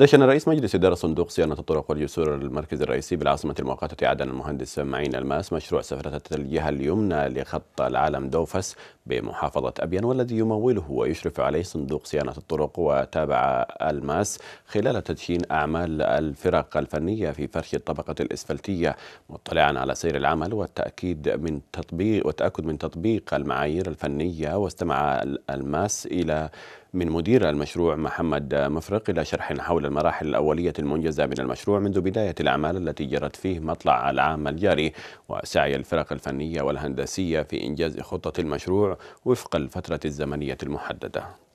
دشن رئيس مجلس إدارة صندوق صيانة الطرق والجسور المركز الرئيسي بالعاصمة المؤقتة عدن المهندس معين الماس مشروع سفرة الجهة اليمنى لخط العالم دوفس بمحافظة أبين والذي يموله ويشرف عليه صندوق صيانة الطرق وتابع الماس خلال تدشين أعمال الفرق الفنية في فرش الطبقة الإسفلتية مطلعا على سير العمل والتأكيد من تطبيق والتأكد من تطبيق المعايير الفنية واستمع الماس إلى من مدير المشروع محمد مفرق إلى شرح حول المراحل الأولية المنجزة من المشروع منذ بداية الأعمال التي جرت فيه مطلع العام الجاري وسعي الفرق الفنية والهندسية في إنجاز خطة المشروع وفق الفترة الزمنية المحددة